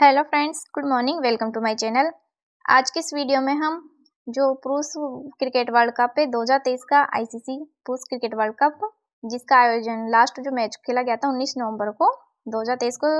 hello friends good morning welcome to my channel आज के इस वीडियो में हम जो पुरुष क्रिकेट वर्ल्ड कप है तेईस का आईसीसी पुरुष क्रिकेट वर्ल्ड कप जिसका आयोजन लास्ट जो मैच खेला गया था 19 नवंबर को 2023 को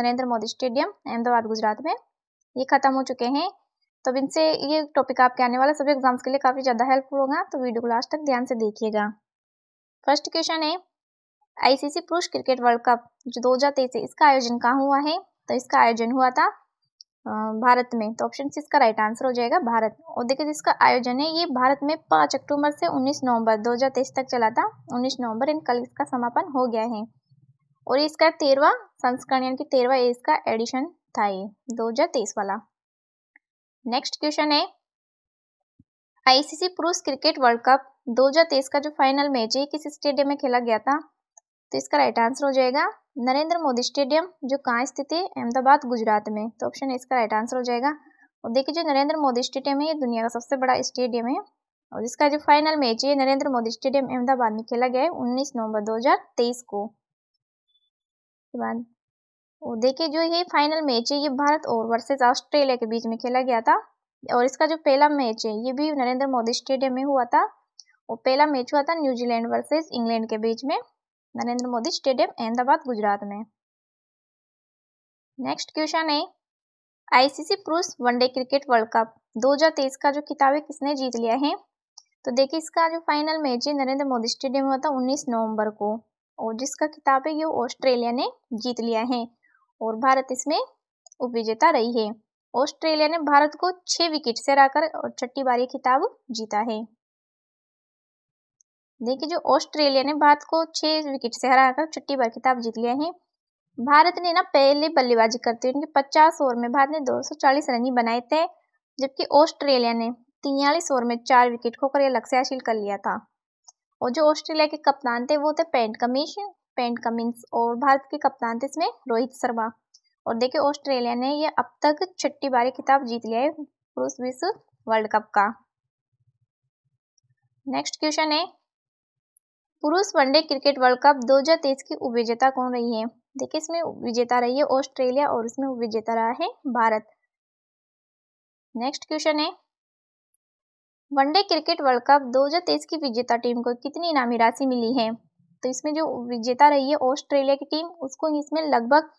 नरेंद्र मोदी स्टेडियम अहमदाबाद गुजरात में ये ख़त्म हो चुके हैं तो इनसे ये टॉपिक आपके आने वाला सभी एग्जाम्स के लिए काफ़ी ज़्यादा हेल्पफुल होगा तो वीडियो को लास्ट तक ध्यान से देखिएगा फर्स्ट क्वेश्चन है आईसीसी पुरुष क्रिकेट वर्ल्ड कप जो तेईस है इसका आयोजन कहाँ हुआ है तो इसका आयोजन हुआ था भारत में तो ऑप्शन सी इसका राइट आंसर हो जाएगा भारत और देखिए जिसका आयोजन है ये भारत में पाँच अक्टूबर से उन्नीस नवंबर तेईस तक चला था उन्नीस नवंबर इन कल इसका समापन हो गया है और इसका तेरवा संस्करण यानी कि तेरवा इसका एडिशन था ये तेईस वाला नेक्स्ट क्वेश्चन है आईसीसी पुरुष क्रिकेट वर्ल्ड कप 2023 का जो फाइनल मैच है किस स्टेडियम में खेला गया था तो इसका राइट आंसर हो जाएगा नरेंद्र मोदी स्टेडियम जो कहाँ स्थित है अहमदाबाद गुजरात में तो ऑप्शन इसका राइट आंसर हो जाएगा और देखिए जो नरेंद्र मोदी स्टेडियम है ये दुनिया का सबसे बड़ा स्टेडियम है और इसका जो फाइनल मैच है नरेंद्र मोदी स्टेडियम अहमदाबाद में खेला गया है उन्नीस हजार तेईस को बाद और देखिए जो ये फाइनल मैच है ये भारत और वर्सेज ऑस्ट्रेलिया के बीच में खेला गया था और इसका जो पहला मैच है ये भी नरेंद्र मोदी स्टेडियम में हुआ था और पहला मैच हुआ था न्यूजीलैंड वर्सेज इंग्लैंड के बीच में नरेंद्र मोदी स्टेडियम अहमदाबाद गुजरात में नेक्स्ट क्वेश्चन है आईसीसी पुरुष वनडे क्रिकेट वर्ल्ड कप 2023 का जो खिताब है किसने जीत लिया है तो देखिए इसका जो फाइनल मैच है नरेंद्र मोदी स्टेडियम हुआ था 19 उन्नीस नवम्बर को और जिसका खिताब है ये ऑस्ट्रेलिया ने जीत लिया है और भारत इसमें उपविजेता रही है ऑस्ट्रेलिया ने भारत को छह विकेट से हराकर और छठी बारी खिताब जीता है देखिए जो ऑस्ट्रेलिया ने भारत को छह विकेट से हराकर छठी बार खिताब जीत लिया है भारत ने ना पहले बल्लेबाजी करते हुए पचास ओवर में भारत ने 240 रन ही बनाए थे जबकि ऑस्ट्रेलिया ने तियालीस ओवर में चार विकेट खोकर यह लक्ष्य हासिल कर लिया था और जो ऑस्ट्रेलिया के कप्तान थे वो थे पेंट कमिश पेंट कमिंस और भारत के कप्तान थे इसमें रोहित शर्मा और देखिए ऑस्ट्रेलिया ने यह अब तक छठी बारी खिताब जीत लिया है पुरुष विश्व वर्ल्ड कप का नेक्स्ट क्वेश्चन है पुरुष वनडे क्रिकेट वर्ल्ड कप 2023 की उपविजेता कौन रही है देखिए इसमें विजेता रही है ऑस्ट्रेलिया और इसमें विजेता रहा है भारत नेक्स्ट क्वेश्चन है वनडे क्रिकेट वर्ल्ड कप 2023 की विजेता टीम को कितनी इनामी राशि मिली है तो इसमें जो विजेता रही है ऑस्ट्रेलिया की टीम उसको इसमें लगभग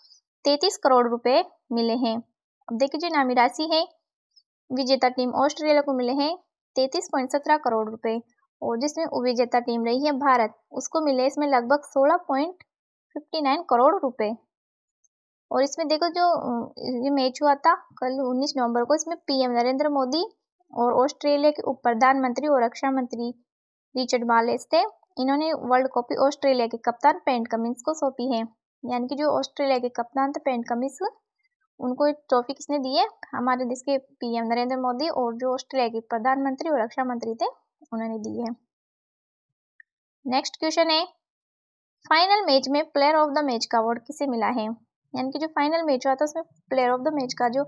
तैतीस करोड़ रुपए मिले हैं अब देखिए जो इनामी राशि है विजेता टीम ऑस्ट्रेलिया को मिले हैं तैतीस पॉइंट सत्रह करोड़ रुपए और जिसमें विजेता टीम रही है भारत उसको मिले इसमें लगभग सोलह पॉइंट फिफ्टी नाइन करोड़ रुपए और इसमें देखो जो ये मैच हुआ था कल उन्नीस नवंबर को इसमें पीएम नरेंद्र मोदी और ऑस्ट्रेलिया के उप प्रधानमंत्री और रक्षा मंत्री रिचर्ड मालेस थे इन्होंने वर्ल्ड कॉपी ऑस्ट्रेलिया के कप्तान पेंट कमिंस को सौंपी है यानी कि जो ऑस्ट्रेलिया के कप्तान थे पेंट कमिंस उनको ट्रॉफी किसने दी है हमारे देश के पीएम नरेंद्र मोदी और जो ऑस्ट्रेलिया के प्रधानमंत्री और रक्षा मंत्री थे उन्होंने दी है नेक्स्ट क्वेश्चन है फाइनल मैच में प्लेयर ऑफ द मैच का अवार्ड किसे मिला है यानी कि जो फाइनल मैच हुआ था उसमें प्लेयर ऑफ द मैच का जो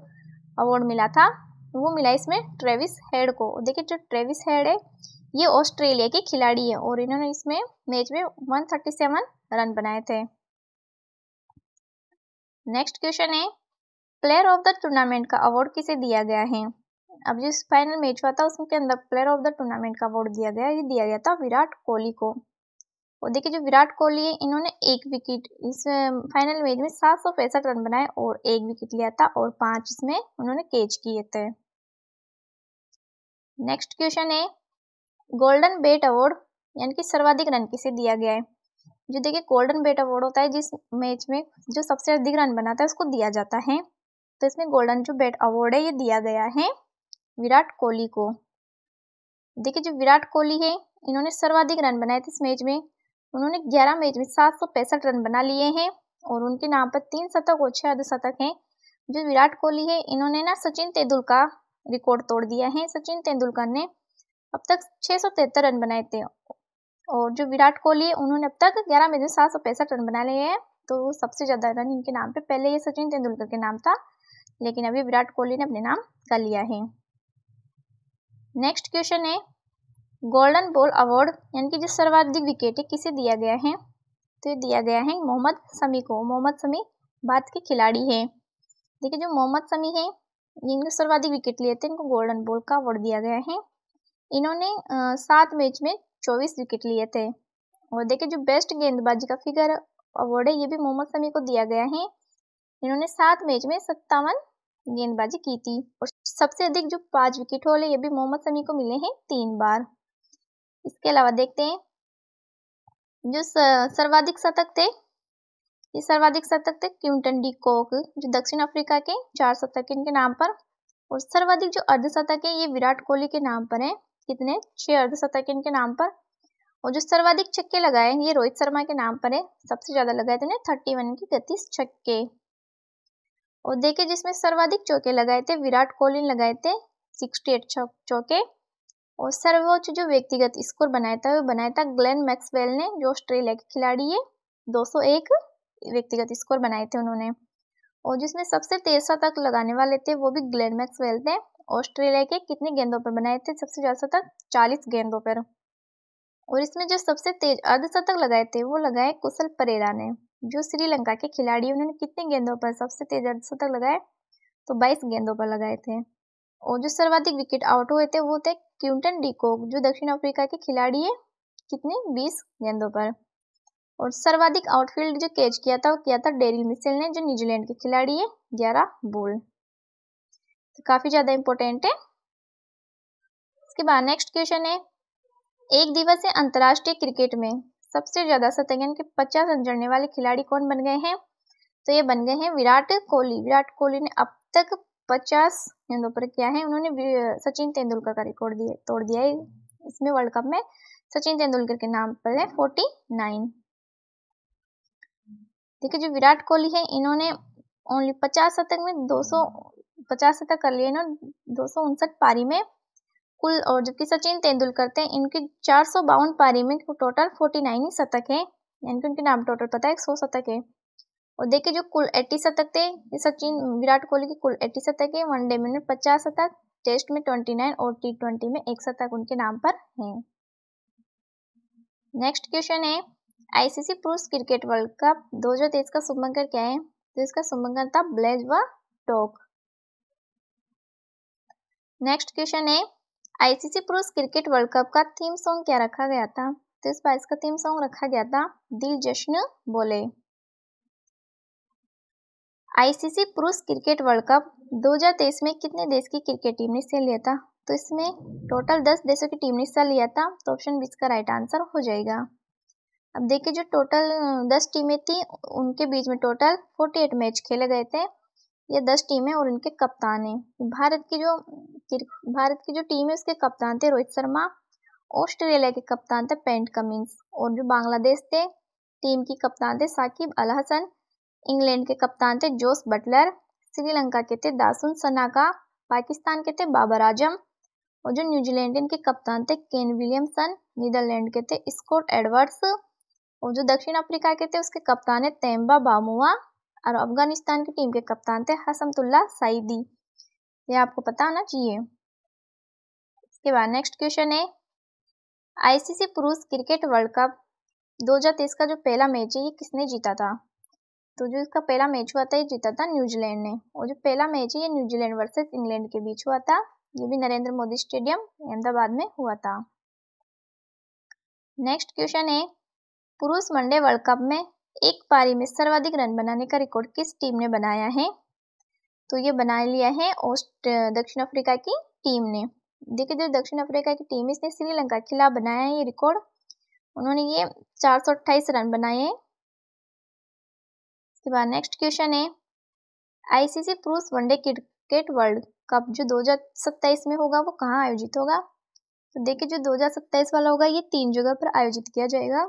अवार्ड मिला था वो मिला इसमें ट्रेविस हेड को देखिए जो ट्रेविस हेड है ये ऑस्ट्रेलिया के खिलाड़ी है और इन्होंने इसमें मैच में वन थर्टी सेवन रन बनाए थे नेक्स्ट क्वेश्चन है प्लेयर ऑफ द टूर्नामेंट का अवार्ड किसे दिया गया है अब जिस फाइनल मैच हुआ था उसके अंदर प्लेयर ऑफ द टूर्नामेंट का अवार्ड दिया गया ये दिया गया था विराट कोहली को और देखिए जो विराट कोहली है इन्होंने एक विकेट इस फाइनल मैच में सात सौ पैंसठ रन बनाए और एक विकेट लिया था और पांच इसमें उन्होंने कैच किए थे नेक्स्ट क्वेश्चन है गोल्डन बेट अवार्ड यानी कि सर्वाधिक रन किसे दिया गया है जो देखिए गोल्डन बेट अवार्ड होता है जिस मैच में जो सबसे अधिक रन बनाता है उसको दिया जाता है तो इसमें गोल्डन जो बेट अवार्ड है ये दिया गया है विराट कोहली को देखिए जो विराट कोहली है इन्होंने सर्वाधिक रन बनाए थे इस मैच में उन्होंने 11 मैच में सात सौ पैंसठ रन बना लिए हैं और उनके नाम पर तीन शतक और छह अर्धशतक हैं जो विराट कोहली है इन्होंने ना सचिन तेंदुलकर रिकॉर्ड तोड़ दिया है सचिन तेंदुलकर ने अब तक छः रन बनाए थे और जो विराट कोहली है उन्होंने अब तक ग्यारह मैच में सात सौ पैंसठ रन बना लिए हैं तो सबसे ज़्यादा रन इनके नाम पर पहले ये सचिन तेंदुलकर के नाम था लेकिन अभी विराट कोहली ने अपने नाम कर लिया है नेक्स्ट क्वेश्चन है गोल्डन बॉल अवार्ड यानी कि जो सर्वाधिक विकेट है किसे दिया गया है तो ये दिया गया है मोहम्मद समी को मोहम्मद समी भारत के खिलाड़ी हैं देखिए जो मोहम्मद समी हैं जिनके सर्वाधिक विकेट लिए थे इनको गोल्डन बॉल का अवार्ड दिया गया है इन्होंने सात मैच में चौबीस विकेट लिए थे और देखिए जो बेस्ट गेंदबाजी का फिगर अवार्ड है ये भी मोहम्मद समी को दिया गया है इन्होंने सात मैच में सत्तावन गेंदबाजी की थी और सबसे अधिक जो पांच विकेट होले ये भी मोहम्मद समी को मिले हैं तीन बार इसके अलावा देखते हैं जो सर्वाधिक शतक थे ये सर्वाधिक शतक थे क्विंटन डी कोक जो दक्षिण अफ्रीका के चार शतक इनके नाम पर और सर्वाधिक जो अर्धशतक है ये विराट कोहली के नाम पर है कितने छह अर्धशतक इनके नाम पर और जो सर्वाधिक छक्के लगाए हैं ये रोहित शर्मा के नाम पर है सबसे ज्यादा लगाए थे थर्टी वन की गति छक्के और देखे जिसमें सर्वाधिक चौके लगाए थे विराट कोहली ने लगाए थे सिक्सटी एट चौके और सर्वोच्च जो व्यक्तिगत स्कोर बनाया था वो बनाया था ग्लेन मैक्सवेल ने जो ऑस्ट्रेलिया के खिलाड़ी है 201 व्यक्तिगत स्कोर बनाए थे उन्होंने और जिसमें सबसे तेज शतक लगाने वाले थे वो भी ग्लेन मैक्सवेल थे ऑस्ट्रेलिया के कितने गेंदों पर बनाए थे सबसे ज़्यादा तक चालीस गेंदों पर और इसमें जो सबसे तेज अर्धशतक लगाए थे वो लगाए कुशल परेरा ने जो श्रीलंका के खिलाड़ी उन्होंने कितने गेंदों पर सबसे तेज अर्धशतक लगाए तो 22 गेंदों पर लगाए थे और जो सर्वाधिक विकेट आउट हुए थे वो थे क्यूटन डीकोक जो दक्षिण अफ्रीका के खिलाड़ी है कितने 20 गेंदों पर और सर्वाधिक आउटफील्ड जो कैच किया था वो किया था डेरिल मिसेल ने जो न्यूजीलैंड के खिलाड़ी है ग्यारह बोल तो काफी ज्यादा इंपॉर्टेंट है इसके बाद नेक्स्ट क्वेश्चन है एक दिवसीय अंतर्राष्ट्रीय क्रिकेट में सबसे ज्यादा शतकन के पचास रन जड़ने वाले खिलाड़ी कौन बन गए हैं तो ये बन गए हैं विराट कोहली विराट कोहली ने अब तक पचास गेंदों पर किया है उन्होंने सचिन तेंदुलकर का रिकॉर्ड दिए तोड़ दिया है इसमें वर्ल्ड कप में सचिन तेंदुलकर के नाम पर है फोर्टी नाइन देखिए जो विराट कोहली है इन्होंने ओनली पचास शतक में दो सौ पचास शतक कर लिए इन्होंने दो सौ उनसठ पारी में कुल और जबकि सचिन तेंदुलकर थे इनके चार सौ बावन पारी में टोटल फोर्टी नाइन ही शतक है यानी कि उनके नाम टोटल पता है एक सौ शतक है और देखिए जो कुल एट्टी शतक थे ये सचिन विराट कोहली के कुल एट्टी शतक है वनडे में पचास शतक टेस्ट में ट्वेंटी नाइन और टी ट्वेंटी में एक शतक उनके नाम पर है नेक्स्ट क्वेश्चन है आईसीसी पुरुष क्रिकेट वर्ल्ड कप तेईस का शुभंकर क्या है तो इसका शुभंकर था ब्लेज व टॉक नेक्स्ट क्वेश्चन है आईसीसी पुरुष क्रिकेट वर्ल्ड कप का थीम सॉन्ग क्या रखा गया था तो इस बार इसका थीम सॉन्ग रखा गया था दिल जश्न बोले आईसीसी पुरुष क्रिकेट वर्ल्ड कप 2023 में कितने देश की क्रिकेट टीम ने हिस्सा लिया था तो इसमें टोटल 10 देशों की टीम ने हिस्सा लिया था तो ऑप्शन बीस का राइट आंसर हो जाएगा अब देखिए जो टोटल 10 टीमें थी उनके बीच में टोटल 48 मैच खेले गए थे ये 10 टीमें और उनके कप्तान हैं भारत की जो भारत की जो टीम है उसके कप्तान थे रोहित शर्मा ऑस्ट्रेलिया के कप्तान थे पेंट कमिंग्स और जो बांग्लादेश थे टीम की कप्तान थे साकिब अल हसन इंग्लैंड के कप्तान थे जोस बटलर श्रीलंका के थे दासुन सनाका पाकिस्तान के थे बाबर आजम और जो न्यूजीलैंड के कप्तान थे केन विलियमसन नीदरलैंड के थे स्कॉट एडवर्ड्स और जो दक्षिण अफ्रीका के थे उसके कप्तान है तेम्बा बामुआ और अफगानिस्तान की टीम के कप्तान थे हसमतुल्ला सईदी ये आपको पता होना चाहिए इसके बाद नेक्स्ट क्वेश्चन है आईसीसी पुरुष क्रिकेट वर्ल्ड कप 2023 का जो पहला मैच है ये किसने जीता था तो जो इसका पहला मैच हुआ था ये जीता था न्यूजीलैंड ने और जो पहला मैच है ये न्यूजीलैंड वर्सेस इंग्लैंड के बीच हुआ था ये भी नरेंद्र मोदी स्टेडियम अहमदाबाद में हुआ था नेक्स्ट क्वेश्चन है पुरुष वनडे वर्ल्ड कप में एक पारी में सर्वाधिक रन बनाने का रिकॉर्ड किस टीम ने बनाया है तो ये बना लिया है ऑस्ट दक्षिण अफ्रीका की टीम ने देखिए जो दक्षिण अफ्रीका की टीम इसने श्रीलंका के खिलाफ बनाया है ये रिकॉर्ड उन्होंने ये 428 रन बनाए हैं इसके बाद नेक्स्ट क्वेश्चन है आईसीसी पुरुष वनडे क्रिकेट वर्ल्ड कप जो 2027 में होगा वो कहाँ आयोजित होगा तो देखिए जो 2027 वाला होगा ये तीन जगह पर आयोजित किया जाएगा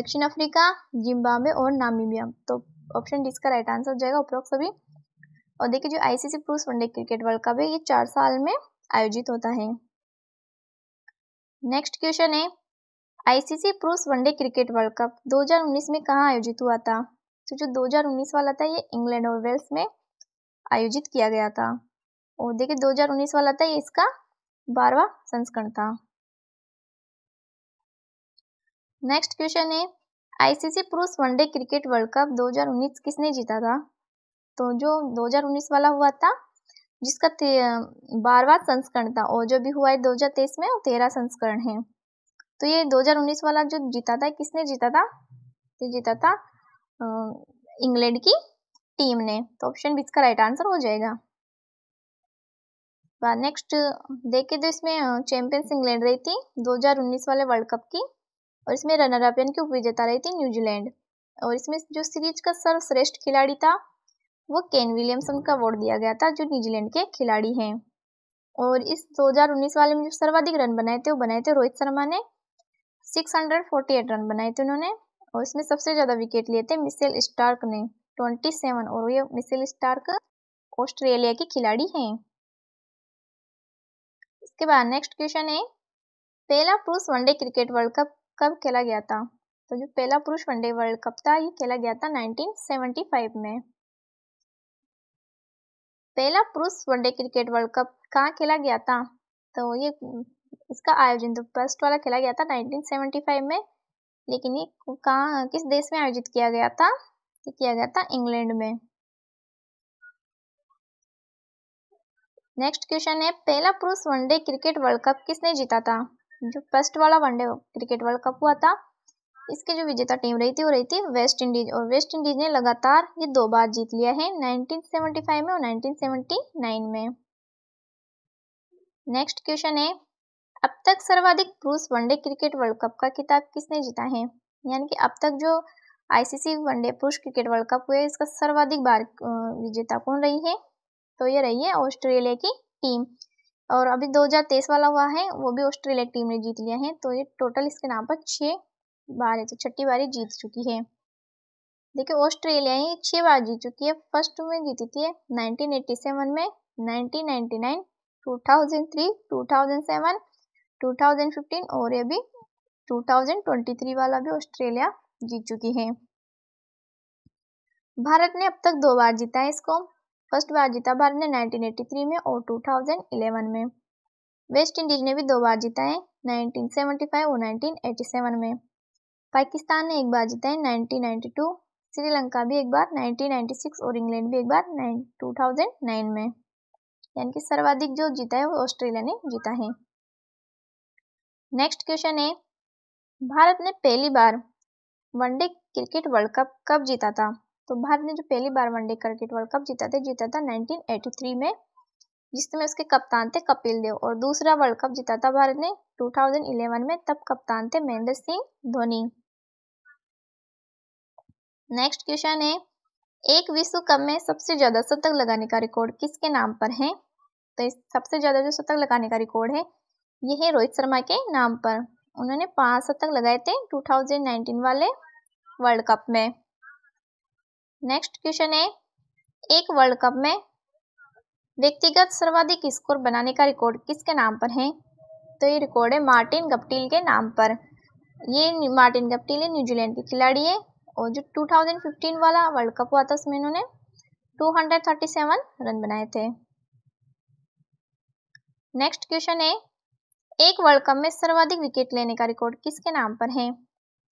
दक्षिण अफ्रीका जिम्बाब्वे और नामीबिया तो ऑप्शन डी इसका राइट आंसर हो जाएगा उपरोक्त सभी और देखिए जो आईसीसी पुरुष वनडे क्रिकेट वर्ल्ड कप है ये चार साल में आयोजित होता है नेक्स्ट क्वेश्चन है आईसीसी पुरुष वनडे क्रिकेट वर्ल्ड कप 2019 में कहाँ आयोजित हुआ था तो जो 2019 वाला था ये इंग्लैंड और वेल्स में आयोजित किया गया था और देखिए 2019 वाला था ये इसका बारवा संस्करण था नेक्स्ट क्वेश्चन है आईसीसी पुरुष वनडे क्रिकेट वर्ल्ड कप 2019 किसने जीता था तो जो 2019 वाला हुआ था जिसका बारवा संस्करण था और जो भी हुआ है 2023 में वो तेरह संस्करण है तो ये 2019 वाला जो जीता था किसने जीता था ये जीता था इंग्लैंड की टीम ने तो ऑप्शन बी इसका राइट आंसर हो जाएगा नेक्स्ट देखे तो इसमें चैंपियंस इंग्लैंड रही थी 2019 वाले वर्ल्ड कप की और इसमें रनर अपन की उपविजेता रही थी न्यूजीलैंड और इसमें जो सीरीज का सर्वश्रेष्ठ खिलाड़ी था वो केन विलियमसन का अवार्ड दिया गया था जो न्यूजीलैंड के खिलाड़ी हैं और इस 2019 वाले में जो सर्वाधिक रन बनाए थे वो बनाए थे रोहित शर्मा ने 648 रन बनाए थे उन्होंने और इसमें सबसे ज़्यादा विकेट लिए थे मिसेल स्टार्क ने 27 और ये मिसेल स्टार्क ऑस्ट्रेलिया के खिलाड़ी हैं इसके बाद नेक्स्ट क्वेश्चन है पहला पुरुष वनडे क्रिकेट वर्ल्ड कप कब खेला गया था तो जो पहला पुरुष वनडे वर्ल्ड कप था ये खेला गया था नाइनटीन में पहला पुरुष वनडे क्रिकेट वर्ल्ड कप कहाँ खेला गया था तो ये इसका आयोजन तो फर्स्ट वाला खेला गया था 1975 में लेकिन ये कहाँ किस देश में आयोजित किया गया था ये किया गया था इंग्लैंड में नेक्स्ट क्वेश्चन है पहला पुरुष वनडे क्रिकेट वर्ल्ड कप किसने जीता था जो फर्स्ट वाला वनडे क्रिकेट वर्ल्ड कप हुआ था इसकी जो विजेता टीम रही थी वो रही थी वेस्ट इंडीज और वेस्ट इंडीज ने लगातार ये दो बार जीत लिया है 1975 में और 1979 में नेक्स्ट क्वेश्चन है अब तक सर्वाधिक पुरुष वनडे क्रिकेट वर्ल्ड कप का किताब किसने जीता है यानी कि अब तक जो आईसीसी वनडे पुरुष क्रिकेट वर्ल्ड कप हुआ है इसका सर्वाधिक बार विजेता कौन रही है तो ये रही है ऑस्ट्रेलिया की टीम और अभी 2023 वाला हुआ है वो भी ऑस्ट्रेलिया टीम ने जीत लिया है तो ये टोटल इसके नाम पर छः बार है तो छठी बारी जीत चुकी है देखिए ऑस्ट्रेलिया ही छह बार जीत चुकी है फर्स्ट में जीती थी सेवन में सेवन टू थाउजेंड फिफ्टीन और थाउजेंड ट्वेंटी थ्री वाला भी ऑस्ट्रेलिया जीत चुकी है भारत ने अब तक दो बार जीता है इसको फर्स्ट बार जीता भारत ने 1983 में और 2011 में वेस्ट इंडीज ने भी दो बार जीता है 1975 और 1987 में पाकिस्तान ने एक बार नाइनटी 1992, श्रीलंका भी एक बार 1996 और इंग्लैंड भी एक बार 2009 में यानी कि सर्वाधिक जो जीता है वो ऑस्ट्रेलिया ने जीता है नेक्स्ट क्वेश्चन है भारत ने पहली बार वनडे क्रिकेट वर्ल्ड कप कब जीता था तो भारत ने जो पहली बार वनडे क्रिकेट वर्ल्ड कप जीता था जीता था थ्री में जिसमें उसके कप्तान थे कपिल देव और दूसरा वर्ल्ड कप जीता था भारत ने 2011 में तब कप्तान थे महेंद्र सिंह धोनी नेक्स्ट क्वेश्चन है एक विश्व कप में सबसे ज्यादा शतक लगाने का रिकॉर्ड किसके नाम पर है तो सबसे ज्यादा जो शतक लगाने का रिकॉर्ड है ये है रोहित शर्मा के नाम पर उन्होंने पांच शतक लगाए थे 2019 वाले वर्ल्ड कप में नेक्स्ट क्वेश्चन है एक वर्ल्ड कप में व्यक्तिगत सर्वाधिक स्कोर बनाने का रिकॉर्ड किसके नाम पर है तो ये रिकॉर्ड है मार्टिन गप्टिल के नाम पर ये मार्टिन गप्टिल है न्यूजीलैंड के खिलाड़ी है और जो 2015 वाला वर्ल्ड कप हुआ था उसमें इन्होंने 237 रन बनाए थे नेक्स्ट क्वेश्चन है एक वर्ल्ड कप में सर्वाधिक विकेट लेने का रिकॉर्ड किसके नाम पर है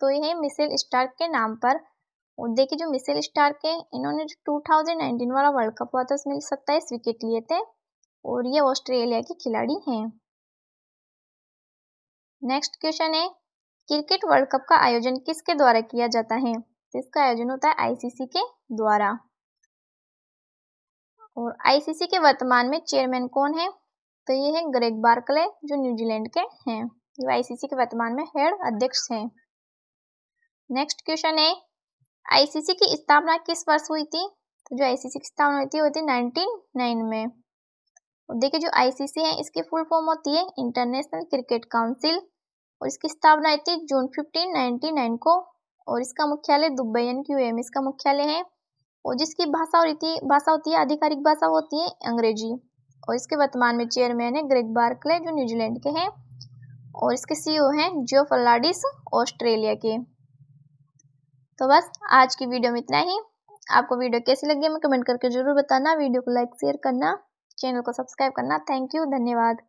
तो यह मिसेल स्टार्क के नाम पर और देखिए जो मिसेल स्टार्क है इन्होंने जो 2019 वाला वर्ल्ड कप हुआ था उसमें सत्ताईस विकेट लिए थे और ये ऑस्ट्रेलिया के खिलाड़ी हैं नेक्स्ट क्वेश्चन है क्रिकेट वर्ल्ड कप का आयोजन किसके द्वारा किया जाता है तो इसका आयोजन होता है आईसीसी के द्वारा और आईसीसी के वर्तमान में चेयरमैन कौन है तो ये है ग्रेग बार्कले जो न्यूजीलैंड के हैं जो आईसीसी के वर्तमान में हेड अध्यक्ष हैं नेक्स्ट क्वेश्चन है आईसीसी की स्थापना किस वर्ष हुई थी तो जो आईसीसी की स्थापना हुई थी वो थी नाइनटीन में देखिए जो आईसीसी है इसकी फुल फॉर्म होती है इंटरनेशनल क्रिकेट काउंसिल और इसकी स्थापना हुई थी जून फिफ्टीन नाइनटी को और इसका मुख्यालय दुबई यानी कि एम इसका मुख्यालय है और जिसकी भाषा और भाषा होती है आधिकारिक भाषा होती है अंग्रेजी और इसके वर्तमान में चेयरमैन है ग्रेग बार्कले जो न्यूजीलैंड के हैं और इसके सीईओ e हैं जियो फर्नाडिस ऑस्ट्रेलिया के तो बस आज की वीडियो में इतना ही आपको वीडियो कैसी लगी हमें कमेंट करके जरूर बताना वीडियो को लाइक शेयर करना चैनल को सब्सक्राइब करना थैंक यू धन्यवाद